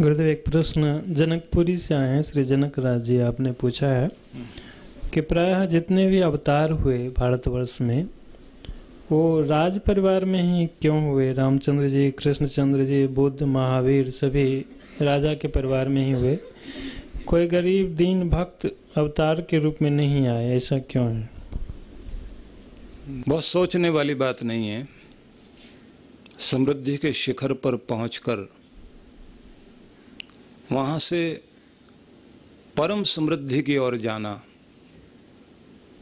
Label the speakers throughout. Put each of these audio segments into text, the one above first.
Speaker 1: गुरुदेव एक प्रश्न जनकपुरी से आए हैं श्री जनक राज जी आपने पूछा है कि प्रायः जितने भी अवतार हुए भारतवर्ष में वो राज परिवार में ही क्यों हुए रामचंद्र जी कृष्णचंद्र जी बुद्ध महावीर सभी राजा के परिवार में ही हुए कोई गरीब दीन भक्त अवतार के रूप में नहीं आए ऐसा क्यों है बहुत सोचने वाली बात नहीं है समृद्धि के शिखर पर पहुंचकर वहाँ से परम समृद्धि की ओर जाना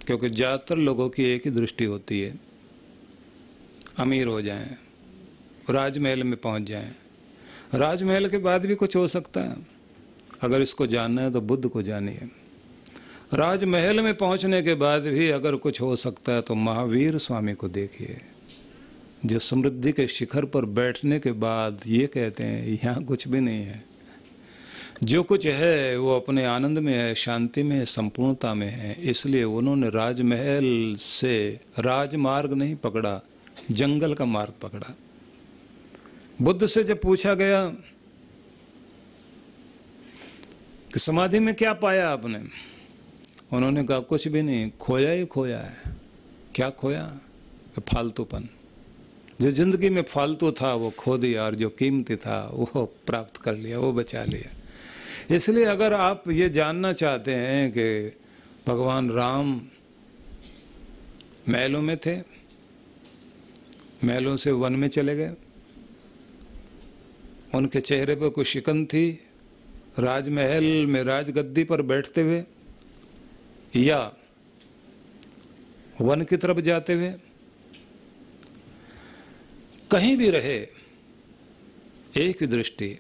Speaker 1: क्योंकि ज़्यादातर लोगों की एक ही दृष्टि होती है अमीर हो जाएं, राजमहल में पहुँच जाएं। राजमहल के बाद भी कुछ हो सकता है अगर इसको जानना है तो बुद्ध को जानिए राजमहल में पहुंचने के बाद भी अगर कुछ हो सकता है तो महावीर स्वामी को देखिए जो समृद्धि के शिखर पर बैठने के बाद ये कहते हैं यहाँ कुछ भी नहीं है जो कुछ है वो अपने आनंद में है शांति में है संपूर्णता में है इसलिए उन्होंने राजमहल से राजमार्ग नहीं पकड़ा जंगल का मार्ग पकड़ा बुद्ध से जब पूछा गया कि समाधि में क्या पाया आपने उन्होंने कहा कुछ भी नहीं खोया ही खोया है क्या खोया फालतूपन जो जिंदगी में फालतू था वो खो दिया और जो कीमती था वो प्राप्त कर लिया वो बचा लिया इसलिए अगर आप ये जानना चाहते हैं कि भगवान राम महलों में थे महलों से वन में चले गए उनके चेहरे पर कुछ शिकन थी राजमहल में राजगद्दी पर बैठते हुए या वन की तरफ जाते हुए कहीं भी रहे एक ही दृष्टि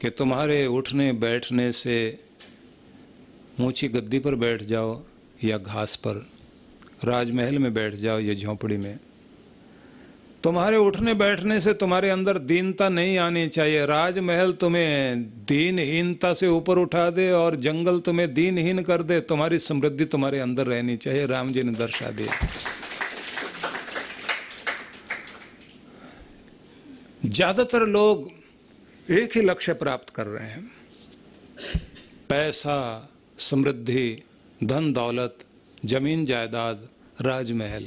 Speaker 1: कि तुम्हारे उठने बैठने से ऊंची गद्दी पर बैठ जाओ या घास पर राजमहल में बैठ जाओ या झोंपड़ी में तुम्हारे उठने बैठने से तुम्हारे अंदर दीनता नहीं आनी चाहिए राजमहल तुम्हें दीनहीनता से ऊपर उठा दे और जंगल तुम्हें दीनहीन कर दे तुम्हारी समृद्धि तुम्हारे अंदर रहनी चाहिए राम जी ने दर्शा दिया ज़्यादातर लोग एक ही लक्ष्य प्राप्त कर रहे हैं पैसा समृद्धि धन दौलत जमीन जायदाद राजमहल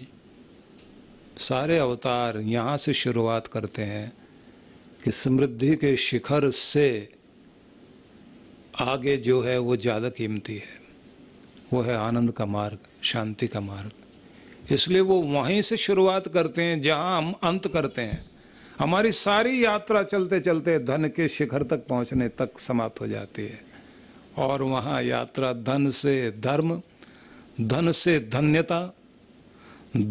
Speaker 1: सारे अवतार यहाँ से शुरुआत करते हैं कि समृद्धि के शिखर से आगे जो है वो ज़्यादा कीमती है वो है आनंद का मार्ग शांति का मार्ग इसलिए वो वहीं से शुरुआत करते हैं जहाँ हम अंत करते हैं हमारी सारी यात्रा चलते चलते धन के शिखर तक पहुंचने तक समाप्त हो जाती है और वहाँ यात्रा धन से धर्म धन से धन्यता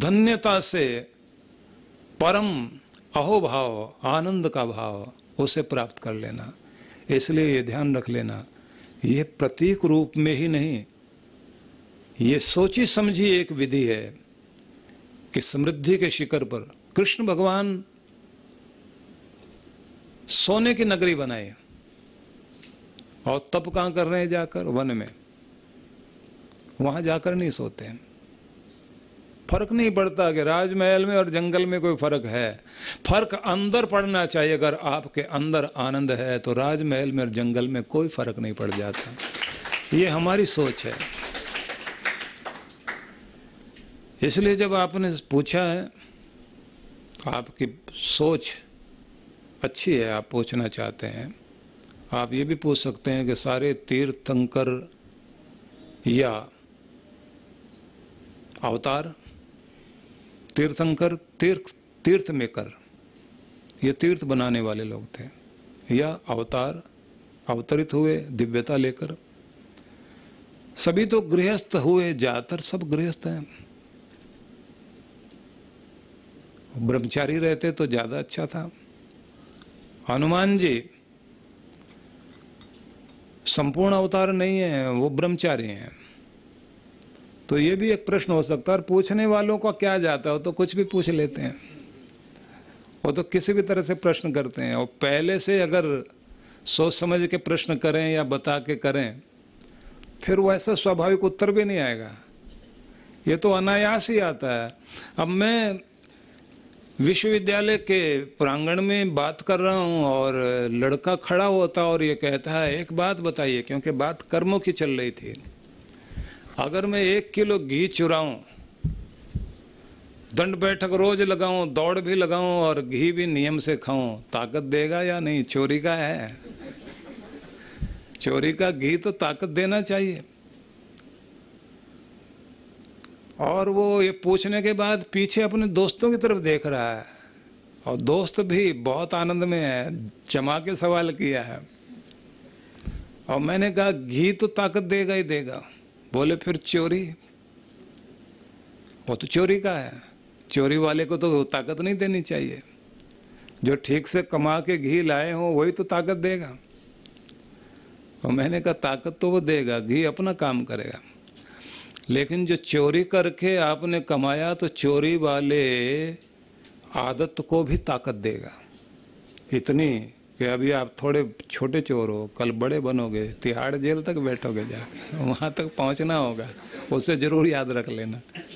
Speaker 1: धन्यता से परम अहोभाव आनंद का भाव उसे प्राप्त कर लेना इसलिए ये ध्यान रख लेना ये प्रतीक रूप में ही नहीं ये सोची समझी एक विधि है कि समृद्धि के शिखर पर कृष्ण भगवान सोने की नगरी बनाई और तब कहाँ कर रहे हैं जाकर वन में वहां जाकर नहीं सोते हैं फर्क नहीं पड़ता कि राजमहल में और जंगल में कोई फर्क है फर्क अंदर पड़ना चाहिए अगर आपके अंदर आनंद है तो राजमहल में और जंगल में कोई फर्क नहीं पड़ जाता ये हमारी सोच है इसलिए जब आपने पूछा है आपकी सोच अच्छी है आप पूछना चाहते हैं आप ये भी पूछ सकते हैं कि सारे तीर्थंकर या अवतार तीर्थंकर तीर्थ तीर्थ में कर ये तीर्थ बनाने वाले लोग थे या अवतार अवतरित हुए दिव्यता लेकर सभी तो गृहस्थ हुए ज्यादातर सब गृहस्थ हैं ब्रह्मचारी रहते तो ज्यादा अच्छा था हनुमान जी संपूर्ण अवतार नहीं है वो ब्रह्मचारी हैं तो ये भी एक प्रश्न हो सकता है और पूछने वालों का क्या जाता हो तो कुछ भी पूछ लेते हैं वो तो किसी भी तरह से प्रश्न करते हैं और पहले से अगर सोच समझ के प्रश्न करें या बता के करें फिर वो ऐसा स्वाभाविक उत्तर भी नहीं आएगा ये तो अनायास ही आता है अब मैं विश्वविद्यालय के प्रांगण में बात कर रहा हूँ और लड़का खड़ा होता और ये कहता है एक बात बताइए क्योंकि बात कर्मों की चल रही थी अगर मैं एक किलो घी चुराऊं दंड बैठक रोज लगाऊं दौड़ भी लगाऊं और घी भी नियम से खाऊं ताकत देगा या नहीं चोरी का है चोरी का घी तो ताकत देना चाहिए और वो ये पूछने के बाद पीछे अपने दोस्तों की तरफ देख रहा है और दोस्त भी बहुत आनंद में है जमा के सवाल किया है और मैंने कहा घी तो ताकत देगा ही देगा बोले फिर चोरी वो तो चोरी का है चोरी वाले को तो ताकत नहीं देनी चाहिए जो ठीक से कमा के घी लाए हों वही तो ताकत देगा और मैंने कहा ताकत तो वो देगा घी अपना काम करेगा लेकिन जो चोरी करके आपने कमाया तो चोरी वाले आदत को भी ताकत देगा इतनी कि अभी आप थोड़े छोटे चोर हो कल बड़े बनोगे तिहाड़ जेल तक बैठोगे जाकर वहाँ तक पहुँचना होगा उसे ज़रूर याद रख लेना